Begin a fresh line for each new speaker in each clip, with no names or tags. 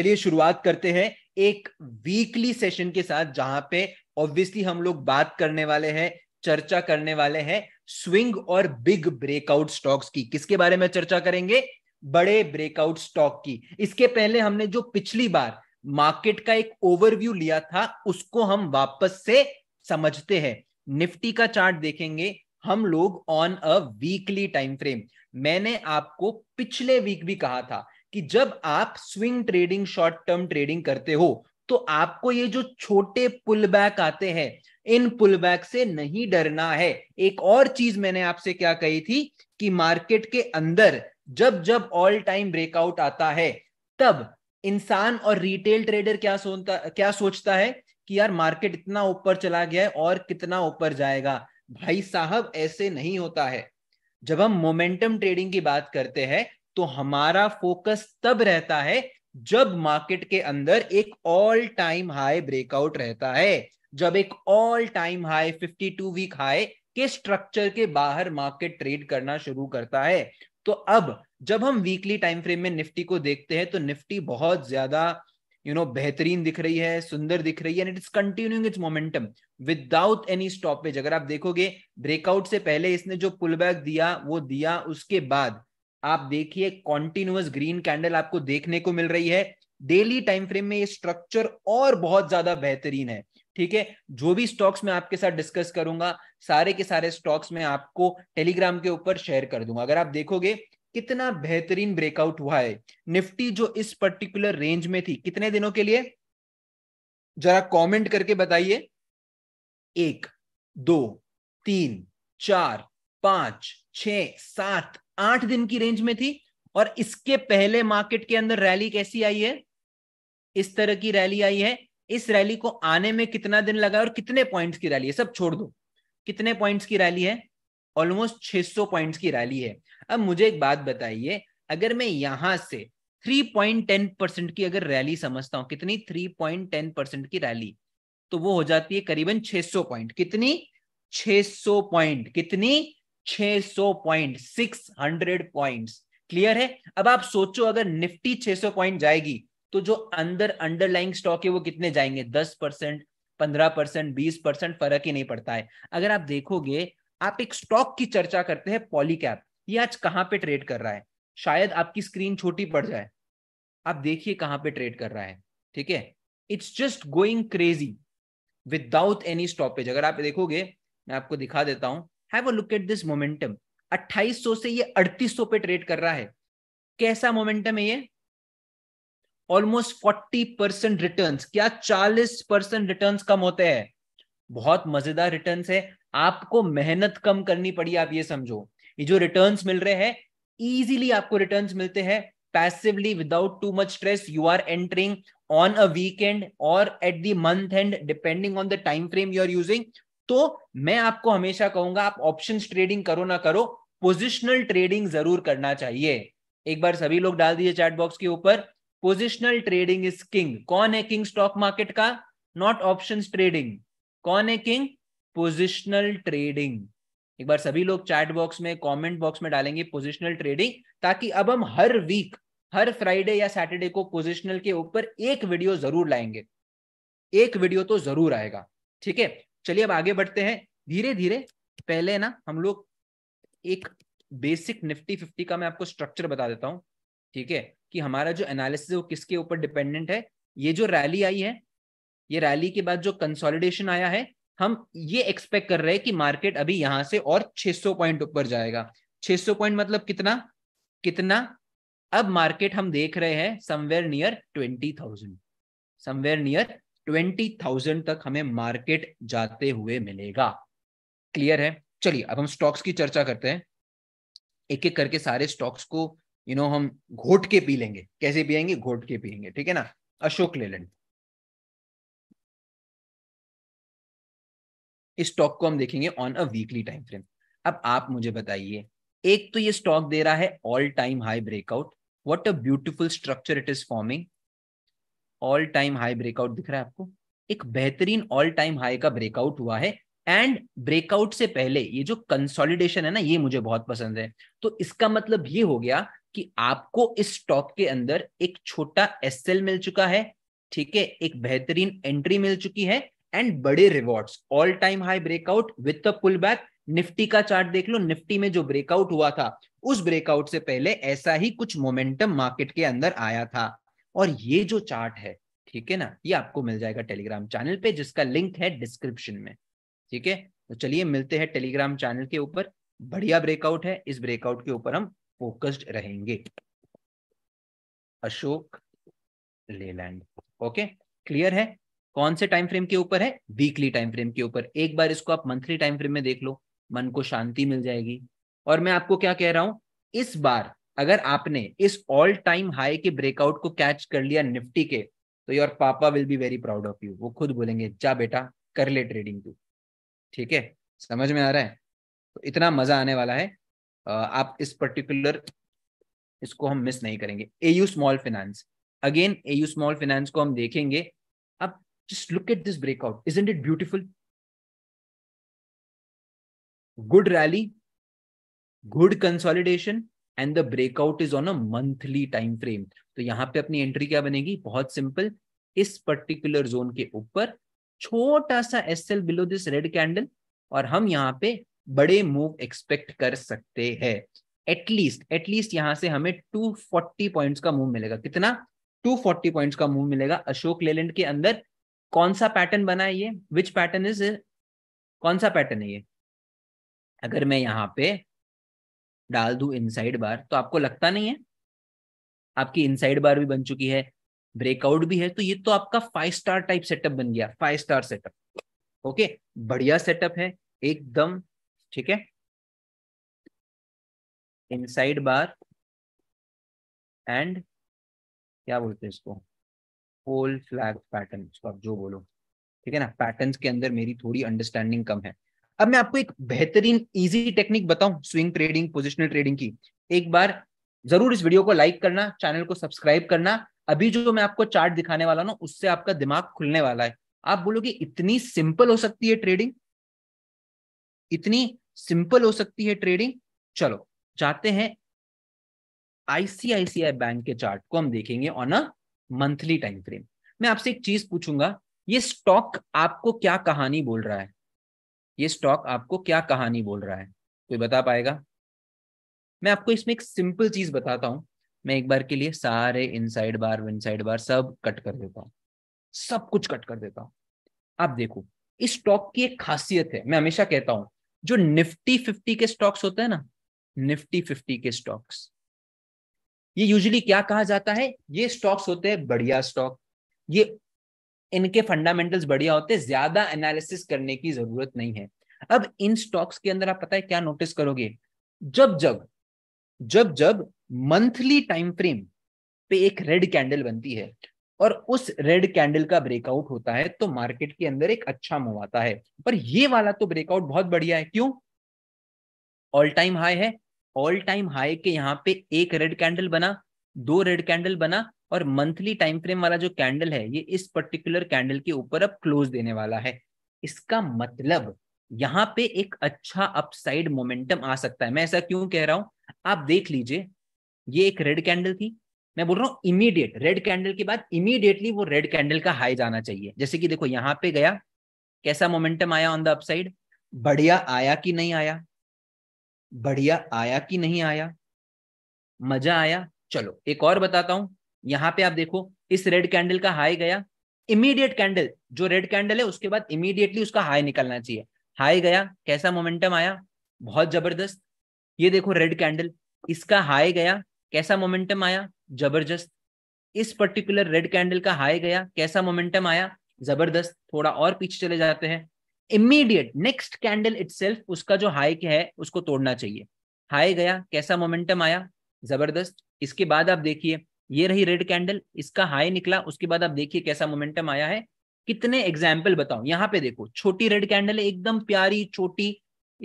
चलिए शुरुआत करते हैं एक वीकली सेशन के साथ जहां पे ऑब्वियसली हम लोग बात करने वाले हैं चर्चा करने वाले हैं स्विंग और बिग ब्रेकआउट स्टॉक्स की किसके बारे में चर्चा करेंगे बड़े ब्रेकआउट स्टॉक की इसके पहले हमने जो पिछली बार मार्केट का एक ओवरव्यू लिया था उसको हम वापस से समझते हैं निफ्टी का चार्ट देखेंगे हम लोग on a weekly time frame मैंने आपको पिछले वीक भी कहा था कि जब आप swing trading short term trading करते हो तो आपको ये जो छोटे पुल बैक आते हैं इन पुल बैक से नहीं डरना है एक और चीज मैंने आपसे क्या कही थी कि मार्केट के अंदर जब जब ऑल टाइम ब्रेकआउट आता है तब इंसान और रिटेल ट्रेडर क्या सोचता क्या सोचता है कि यार मार्केट इतना ऊपर चला गया है और कितना ऊपर जाएगा भाई साहब ऐसे नहीं होता है जब हम मोमेंटम ट्रेडिंग की बात करते हैं तो हमारा फोकस तब रहता है जब मार्केट के अंदर एक ऑल टाइम हाई ब्रेकआउट रहता है जब एक all time high fifty two week high के स्ट्रक्चर के बाहर मार्केट ट्रेड करना शुरू करता है तो अब जब हम वीकली टाइम फ्रेम में निफ्टी को देखते हैं तो निफ्टी बहुत ज्यादा यू नो बेहतरीन दिख रही है सुंदर दिख रही है and it's continuing its momentum without any stoppage अगर आप देखोगे ब्रेकआउट से पहले इसने जो पुल बैक दिया वो दिया उसके बाद आप देखिए कॉन्टिन्यूस ग्रीन कैंडल आपको देखने को मिल रही है डेली टाइम फ्रेम में ये स्ट्रक्चर और बहुत ज्यादा बेहतरीन है ठीक है जो भी स्टॉक्स मैं आपके साथ डिस्कस करूंगा सारे के सारे स्टॉक्स में आपको टेलीग्राम के ऊपर शेयर कर दूंगा अगर आप देखोगे कितना बेहतरीन ब्रेकआउट हुआ है निफ्टी जो इस पर्टिकुलर रेंज में थी कितने दिनों के लिए जरा कमेंट करके बताइए एक दो तीन चार पांच छ सात आठ दिन की रेंज में थी और इसके पहले मार्केट के अंदर रैली कैसी आई है इस तरह की रैली आई है इस रैली को आने में कितना दिन लगा और कितने पॉइंट्स की रैली है सब छोड़ दो कितने पॉइंट्स की रैली है ऑलमोस्ट 600 पॉइंट्स की रैली है अब मुझे एक बात बताइए अगर मैं यहां से 3.10 परसेंट की अगर रैली समझता हूं कितनी 3.10 परसेंट की रैली तो वो हो जाती है करीबन 600 पॉइंट कितनी 600 पॉइंट कितनी 600 पॉइंट 600 पॉइंट्स क्लियर है अब आप सोचो अगर निफ्टी 600 पॉइंट जाएगी तो जो अंदर अंडरलाइंग स्टॉक है वो कितने जाएंगे 10 परसेंट पंद्रह परसेंट बीस परसेंट फर्क ही नहीं पड़ता है अगर आप देखोगे आप एक स्टॉक की चर्चा करते हैं पॉलीकैप ये आज कहाँ पे ट्रेड कर रहा है शायद आपकी स्क्रीन छोटी पड़ जाए आप देखिए कहाँ पे ट्रेड कर रहा है ठीक है it's just going crazy without any stoppage अगर आप देखोगे मैं आपको दिखा देता हूं have a look at this momentum 2800 से ये 3800 पे ट्रेड कर रहा है कैसा मोमेंटम है ये ऑलमोस्ट 40 परसेंट रिटर्न क्या 40 परसेंट रिटर्न कम होते हैं बहुत मजेदार रिटर्न है आपको मेहनत कम करनी पड़ी आप ये समझो ये जो रिटर्न मिल रहे हैं इजीली आपको रिटर्न मिलते हैं passively without too much stress you are entering on a weekend और at the month end depending on the time frame you are using तो मैं आपको हमेशा कहूंगा आप ऑप्शन ट्रेडिंग करो ना करो पोजिशनल ट्रेडिंग जरूर करना चाहिए एक बार सभी लोग डाल दिए चैट बॉक्स के ऊपर पोजिशनल ट्रेडिंग इज किंग कौन है किंग स्टॉक मार्केट का नॉट ऑप्शन ट्रेडिंग कौन है किंग पोजिशनल ट्रेडिंग एक बार सभी लोग चैट बॉक्स में कमेंट बॉक्स में डालेंगे पोजिशनल ट्रेडिंग ताकि अब हम हर वीक हर फ्राइडे या सैटरडे को पोजिशनल के ऊपर एक वीडियो जरूर लाएंगे एक वीडियो तो जरूर आएगा ठीक है चलिए अब आगे बढ़ते हैं धीरे धीरे पहले ना हम लोग एक बेसिक निफ्टी फिफ्टी का मैं आपको स्ट्रक्चर बता देता हूँ ठीक है कि हमारा जो एनालिसिस है वो किसके ऊपर डिपेंडेंट है ये जो रैली आई है ये रैली के बाद जो कंसोलिडेशन आया है हम ये एक्सपेक्ट कर रहे हैं कि मार्केट अभी यहां से और 600 पॉइंट ऊपर जाएगा 600 पॉइंट मतलब कितना कितना अब मार्केट हम देख रहे हैं somewhere near 20,000 somewhere near twenty thousand तक हमें मार्केट जाते हुए मिलेगा क्लियर है चलिए अब हम स्टॉक्स की चर्चा करते हैं एक एक करके सारे स्टॉक्स को यू you नो know, हम घोट के पी लेंगे कैसे पियेंगे घोट के पियेंगे ठीक है ना अशोक लेलैंड इस स्टॉक को हम देखेंगे on a weekly time frame अब आप मुझे बताइए एक तो ये स्टॉक दे रहा है all time high breakout what a beautiful structure it is forming all time high breakout दिख रहा है आपको एक बेहतरीन ऑल टाइम हाई का ब्रेकआउट हुआ है एंड ब्रेकआउट से पहले ये जो कंसोलिडेशन है ना ये मुझे बहुत पसंद है तो इसका मतलब ये हो गया कि आपको इस स्टॉक के अंदर एक छोटा एस मिल चुका है ठीक है एक बेहतरीन एंट्री मिल चुकी है एंड बड़े rewards all time high breakout with a pull back Nifty का चार्ट देख लो निफ्टी में जो ब्रेकआउट हुआ था उस ब्रेकआउट से पहले ऐसा ही कुछ मोमेंटम मार्केट के अंदर आया था और ये जो चार्ट है ठीक है ना ये आपको मिल जाएगा टेलीग्राम चैनल पे जिसका लिंक है डिस्क्रिप्शन में ठीक है तो चलिए मिलते हैं टेलीग्राम चैनल के ऊपर बढ़िया ब्रेकआउट है इस ब्रेकआउट के ऊपर हम फोकस्ड रहेंगे अशोक लेलैंड ओके क्लियर है कौन से टाइम फ्रेम के ऊपर है वीकली टाइम फ्रेम के ऊपर एक बार इसको आप मंथली टाइम फ्रेम में देख लो मन को शांति मिल जाएगी और मैं आपको क्या कह रहा हूं इस बार अगर आपने इस ऑल टाइम हाई के ब्रेकआउट को कैच कर लिया निफ्टी के तो your papa will be very proud of you वो खुद बोलेंगे जा बेटा कर ले ट्रेडिंग तू ठीक है समझ में आ रहा है तो इतना मजा आने वाला है आप इस पर्टिकुलर इसको हम मिस नहीं करेंगे AU Small Finance again AU Small Finance को हम देखेंगे अब just look at this breakout is it beautiful good rally good consolidation and the breakout is on a monthly time frame तो यहाँ पे अपनी एंट्री क्या बनेगी बहुत सिंपल इस पर्टिकुलर जोन के ऊपर छोटा सा S L below this red candle और हम यहाँ पे बड़े मूव एक्सपेक्ट कर सकते हैं एटलीस्ट एटलीस्ट यहाँ से हमें 240 पॉइंट्स का मूव मिलेगा कितना 240 पॉइंट्स का मूव मिलेगा अशोक लेलैंड के अंदर कौन सा पैटर्न बना है ये विच पैटर्न इज कौन सा पैटर्न है ये अगर मैं यहाँ पे डाल दू इनसाइड बार तो आपको लगता नहीं है आपकी इनसाइड बार भी बन चुकी है ब्रेकआउट भी है तो ये तो आपका फाइव स्टार टाइप सेटअप बन गया फाइव स्टार सेटअप ओके बढ़िया सेटअप है एकदम ठीक है इनसाइड बार एंड क्या बोलते हैं इसको होल फ्लैग पैटर्न आप जो बोलो ठीक है ना पैटर्न्स के अंदर मेरी थोड़ी अंडरस्टैंडिंग कम है अब मैं आपको एक बेहतरीन इजी टेक्निक बताऊं स्विंग ट्रेडिंग पोजिशनल ट्रेडिंग की एक बार जरूर इस वीडियो को लाइक करना चैनल को सब्सक्राइब करना अभी जो मैं आपको चार्ट दिखाने वाला ना उससे आपका दिमाग खुलने वाला है आप बोलोगे इतनी सिंपल हो सकती है ट्रेडिंग इतनी सिंपल हो सकती है ट्रेडिंग चलो जाते हैं आईसीआईसीआई बैंक के चार्ट को हम देखेंगे on a monthly time frame मैं आपसे एक चीज पूछूंगा ये स्टॉक आपको क्या कहानी बोल रहा है ये स्टॉक आपको क्या कहानी बोल रहा है कोई बता पाएगा मैं आपको इसमें एक सिंपल चीज बताता हूं मैं एक बार के लिए सारे side bar win side bar सब कट कर देता हूँ सब कुछ कट कर देता हूँ आप देखो इस स्टॉक की एक खासियत है मैं हमेशा कहता हूं जो निफ्टी फिफ्टी के स्टॉक्स होते हैं ना निफ्टी फिफ्टी के स्टॉक्स ये यूजुअली क्या कहा जाता है ये स्टॉक्स होते हैं बढ़िया स्टॉक ये इनके फंडामेंटल्स बढ़िया होते ज्यादा एनालिसिस करने की जरूरत नहीं है अब इन स्टॉक्स के अंदर आप पता है क्या नोटिस करोगे जब जब जब जब मंथली टाइम फ्रेम पे एक रेड कैंडल बनती है और उस रेड कैंडल का ब्रेकआउट होता है तो मार्केट के अंदर एक अच्छा मूव आता है पर ये वाला तो ब्रेकआउट बहुत बढ़िया है क्यों ऑल टाइम हाई है ऑल टाइम हाई के यहाँ पे एक रेड कैंडल बना दो रेड कैंडल बना और मंथली टाइम फ्रेम वाला जो कैंडल है ये इस पर्टिकुलर कैंडल के ऊपर अब क्लोज देने वाला है इसका मतलब यहाँ पे एक अच्छा अपसाइड मोमेंटम आ सकता है मैं ऐसा क्यों कह रहा हूं आप देख लीजिए ये एक रेड कैंडल थी मैं बोल रहा हूँ इमीडिएट रेड कैंडल के बाद इमीडिएटली वो रेड कैंडल का हाई जाना चाहिए जैसे कि देखो यहाँ पे गया कैसा मोमेंटम आया ऑन द अपसाइड बढ़िया आया कि नहीं आया बढ़िया आया कि नहीं आया मजा आया चलो एक और बताता हूं यहां पे आप देखो इस रेड कैंडल का हाई गया इमीडिएट कैंडल जो रेड कैंडल है उसके बाद इमीडिएटली उसका हाई निकलना चाहिए हाई गया कैसा मोमेंटम आया बहुत जबरदस्त ये देखो रेड कैंडल इसका हाई गया कैसा मोमेंटम आया जबरदस्त इस पर्टिकुलर रेड कैंडल का हाई गया कैसा मोमेंटम आया जबरदस्त थोड़ा और पीछे चले जाते हैं इमीडिएट नेक्स्ट कैंडल इट उसका जो हाई है उसको तोड़ना चाहिए हाई गया कैसा मोमेंटम आया जबरदस्त इसके बाद आप देखिए ये रही रेड कैंडल इसका हाई निकला उसके बाद आप देखिए कैसा मोमेंटम आया है कितने एग्जाम्पल बताओ यहाँ पे देखो छोटी रेड कैंडल है एकदम प्यारी छोटी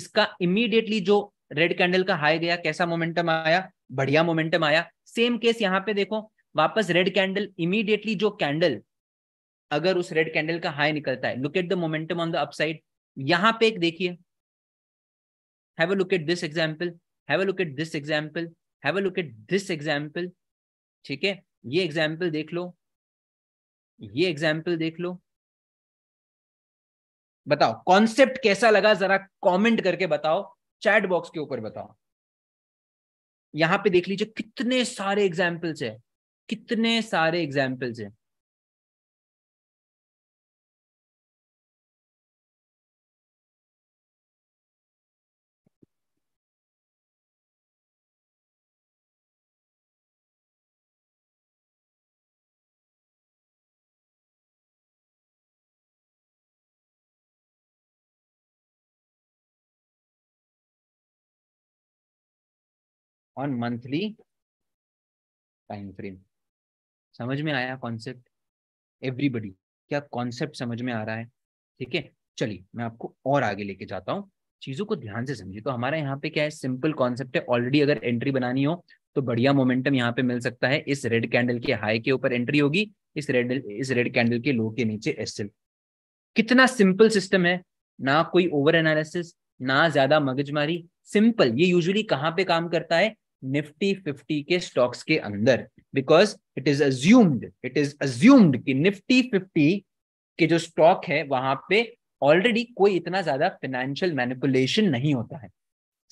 इसका इमीडिएटली जो रेड कैंडल का हाई गया कैसा मोमेंटम आया बढ़िया मोमेंटम आया सेम केस यहाँ पे देखो वापस रेड कैंडल इमीडिएटली जो कैंडल अगर उस रेड कैंडल का हाई निकलता है look at the momentum on the upside यहाँ पे एक देखिए have a look at this example have a look at this example have a look at this example ठीक है ये एग्जाम्पल देख लो ये एग्जाम्पल देख लो बताओ कॉन्सेप्ट कैसा लगा जरा कमेंट करके बताओ चैट बॉक्स के ऊपर बताओ यहां पे देख लीजिए कितने सारे एग्जाम्पल्स है कितने सारे एग्जाम्पल्स है ऑन मंथली टाइम फ्रेम समझ में आया कॉन्सेप्ट एवरीबडी क्या कॉन्सेप्ट समझ में आ रहा है ठीक है चलिए मैं आपको और आगे लेके जाता हूँ चीजों को ध्यान से समझिए तो हमारा यहाँ पे क्या है सिंपल कॉन्सेप्ट है ऑलरेडी अगर एंट्री बनानी हो तो बढ़िया मोमेंटम यहाँ पे मिल सकता है इस रेड कैंडल के हाई के ऊपर एंट्री होगी इस रेड इस रेड कैंडल के लो के नीचे एस कितना सिंपल सिस्टम है ना कोई ओवर एनालिसिस ना ज्यादा मगजमारी सिंपल ये यूजुअली कहाँ पे काम करता है निफ्टी फिफ्टी के स्टॉक्स के अंदर because it is assumed it is assumed कि निफ्टी फिफ्टी के जो स्टॉक है वहां पे ऑलरेडी कोई इतना ज्यादा फिनेंशियल मैनिपुलेशन नहीं होता है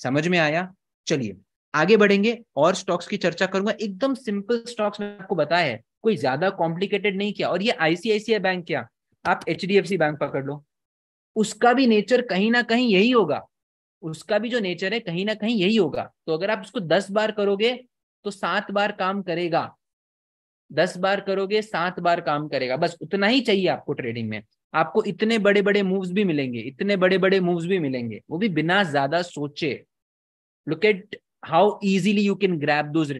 समझ में आया चलिए आगे बढ़ेंगे और स्टॉक्स की चर्चा करूंगा एकदम सिंपल स्टॉक्स में आपको बताया है कोई ज्यादा कॉम्प्लिकेटेड नहीं किया और ये आईसीआईसीआई बैंक क्या आप एच बैंक पकड़ लो उसका भी नेचर कहीं ना कहीं यही होगा उसका भी जो नेचर है कहीं ना कहीं यही होगा तो अगर आप उसको दस बार करोगे तो सात बार काम करेगा दस बार करोगे सात बार काम करेगा बस उतना ही चाहिए आपको ट्रेडिंग में आपको इतने बड़े बड़े मूव्स भी मिलेंगे इतने बड़े बड़े मूव्स भी मिलेंगे वो भी बिना ज्यादा सोचे look at how easily you can grab those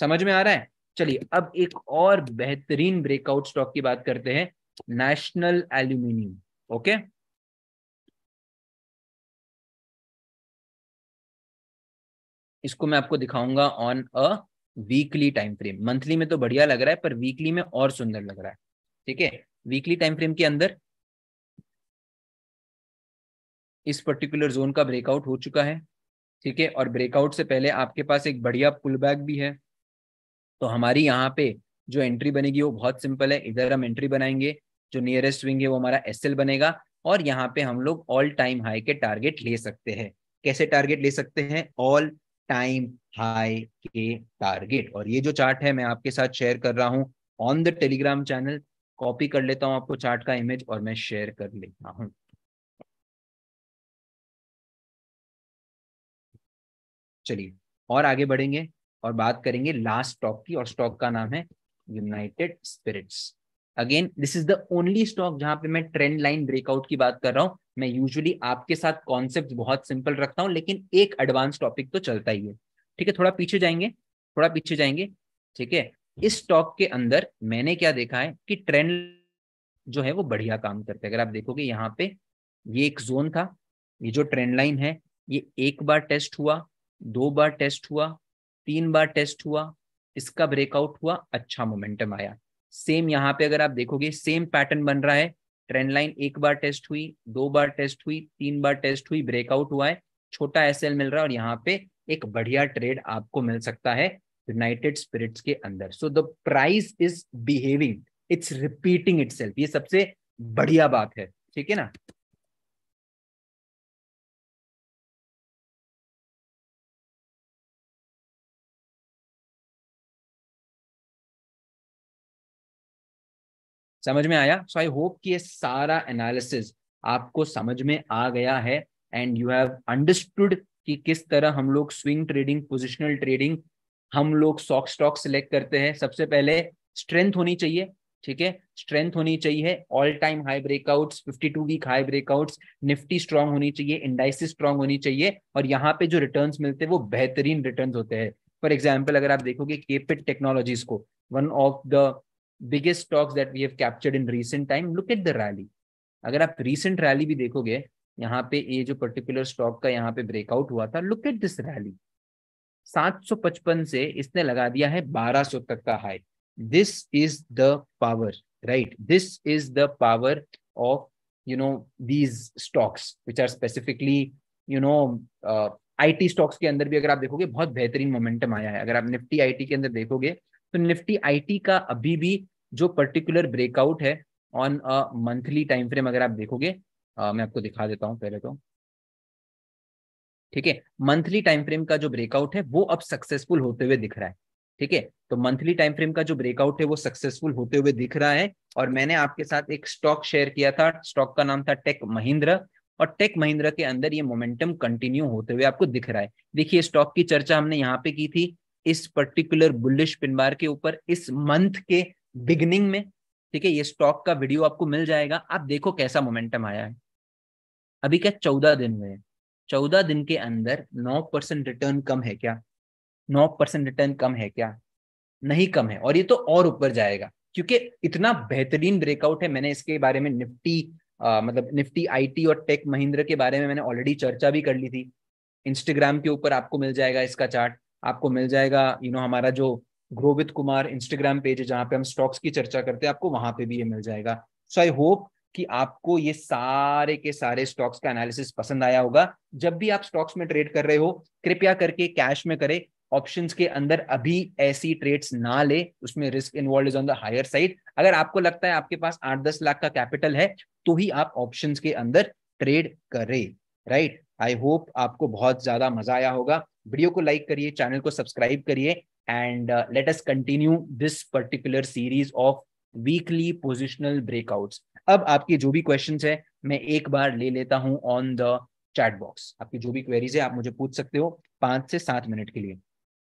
समझ में आ रहा है चलिए अब एक और बेहतरीन ब्रेकआउट स्टॉक की बात करते हैं नेशनल एल्यूमिनियम ओके okay? इसको मैं आपको दिखाऊंगा on a weekly time frame monthly में तो बढ़िया लग रहा है पर वीकली में और सुंदर लग रहा है ठीक है वीकली टाइम फ्रेम के अंदर इस पर्टिकुलर जोन का ब्रेकआउट हो चुका है ठीक है और ब्रेकआउट से पहले आपके पास एक बढ़िया पुल बैक भी है तो हमारी यहाँ पे जो एंट्री बनेगी वो बहुत सिंपल है इधर हम एंट्री बनाएंगे जो नियरेस्ट विंग है वो हमारा एस बनेगा और यहाँ पे हम लोग ऑल टाइम हाई के टारगेट ले सकते हैं कैसे टारगेट ले सकते हैं ऑल टाइम हाई के टारगेट और ये जो चार्ट है मैं आपके साथ शेयर कर रहा हूँ on the Telegram channel copy कर लेता हूँ आपको चार्ट का इमेज और मैं शेयर कर लेता हूँ चलिए और आगे बढ़ेंगे और बात करेंगे लास्ट स्टॉक की और स्टॉक का नाम है United Spirits again this is the only stock जहां पे मैं ट्रेंड लाइन ब्रेकआउट की बात कर रहा हूं मैं यूजुअली आपके साथ कॉन्सेप्ट बहुत सिंपल रखता हूं लेकिन एक एडवांस टॉपिक तो चलता ही है ठीक है थोड़ा पीछे जाएंगे थोड़ा पीछे जाएंगे ठीक है इस स्टॉक के अंदर मैंने क्या देखा है कि ट्रेंड जो है वो बढ़िया काम करते हैं अगर आप देखोगे यहाँ पे ये एक जोन था ये जो ट्रेंड लाइन है ये एक बार टेस्ट हुआ दो बार टेस्ट हुआ तीन बार टेस्ट हुआ इसका ब्रेकआउट हुआ अच्छा मोमेंटम आया सेम यहाँ पे अगर आप देखोगे सेम पैटर्न बन रहा है ट्रेंड लाइन एक बार टेस्ट हुई दो बार टेस्ट हुई तीन बार टेस्ट हुई ब्रेकआउट हुआ है छोटा एस मिल रहा है और यहाँ पे एक बढ़िया ट्रेड आपको मिल सकता है यूनाइटेड स्पिरिट्स के अंदर so the price is behaving it's repeating it ये सबसे बढ़िया बात है ठीक है ना समझ में आया सो आई होप कि ये सारा एनालिसिस आपको समझ में आ गया है एंड यू हैव अंडरस्टूड कि किस तरह हम लोग स्विंग ट्रेडिंग पोजिशनल ट्रेडिंग हम लोग सॉक स्टॉक सिलेक्ट करते हैं सबसे पहले स्ट्रेंथ होनी चाहिए ठीक है स्ट्रेंथ होनी चाहिए all time high breakouts 52 week high breakouts Nifty strong होनी चाहिए इंडाइसिस स्ट्रांग होनी चाहिए और यहाँ पे जो रिटर्न मिलते हैं वो बेहतरीन रिटर्न होते हैं फॉर एग्जाम्पल अगर आप देखोगे केपिट टेक्नोलॉजीज को one of the biggest stocks that we have captured in recent time look at the rally अगर आप रीसेंट रैली भी देखोगे यहाँ पे ये जो पर्टिकुलर स्टॉक का यहाँ पे ब्रेकआउट हुआ था लुक एट दिस रैली 755 से इसने लगा दिया है 1200 तक का high this is the power right this is the power of you know these stocks which are specifically you know IT stocks के अंदर भी अगर आप देखोगे बहुत बेहतरीन मोमेंटम आया है अगर आप निफ्टी आईटी के अंदर देखोगे तो निफ्टी आईटी का अभी भी जो पर्टिकुलर ब्रेकआउट है on a monthly time frame अगर आप देखोगे आ, मैं आपको दिखा देता हूं पहले तो ठीक है मंथली टाइम फ्रेम का जो ब्रेकआउट है वो अब सक्सेसफुल होते हुए दिख रहा है ठीक है तो मंथली टाइम फ्रेम का जो ब्रेकआउट है वो सक्सेसफुल होते हुए दिख रहा है और मैंने आपके साथ एक स्टॉक शेयर किया था स्टॉक का नाम था टेक महिंद्र और टेक महिंद्र के अंदर ये मोमेंटम कंटिन्यू होते हुए आपको दिख रहा है देखिए स्टॉक की चर्चा हमने यहाँ पे की थी इस पर्टिकुलर बुलिश पिन बार के ऊपर इस मंथ के बिगनिंग में ठीक है ये स्टॉक का वीडियो आपको मिल जाएगा आप देखो कैसा मोमेंटम आया है अभी क्या चौदह दिन हुए चौदह दिन के अंदर नौ परसेंट रिटर्न कम है क्या नौ परसेंट रिटर्न कम है क्या नहीं कम है और ये तो और ऊपर जाएगा क्योंकि इतना बेहतरीन ब्रेकआउट है मैंने इसके बारे में निफ्टी आ, मतलब निफ्टी आईटी और टेक महिंद्र के बारे में मैंने ऑलरेडी चर्चा भी कर ली थी इंस्टाग्राम के ऊपर आपको मिल जाएगा इसका चार्ट आपको मिल जाएगा यू you नो know, हमारा जो ग्रो कुमार इंस्टाग्राम पेज है जहाँ पे हम स्टॉक्स की चर्चा करते हैं आपको वहां पे भी ये मिल जाएगा सो आई होप कि आपको ये सारे के सारे स्टॉक्स का एनालिसिस पसंद आया होगा जब भी आप स्टॉक्स में ट्रेड कर रहे हो कृपया करके कैश में करें ऑप्शंस के अंदर अभी ऐसी ट्रेड्स ना ले उसमें risk involve is on the higher side अगर आपको लगता है आपके पास आठ दस लाख का कैपिटल है तो ही आप ऑप्शंस के अंदर ट्रेड करें राइट आई होप आपको बहुत ज्यादा मजा आया होगा वीडियो को लाइक करिए चैनल को सब्सक्राइब करिए and let us continue this particular series of weekly positional breakouts अब आपके जो भी क्वेश्चंस है मैं एक बार ले लेता हूं ऑन द चैट बॉक्स आपकी जो भी क्वेरीज है आप मुझे पूछ सकते हो पांच से सात मिनट के लिए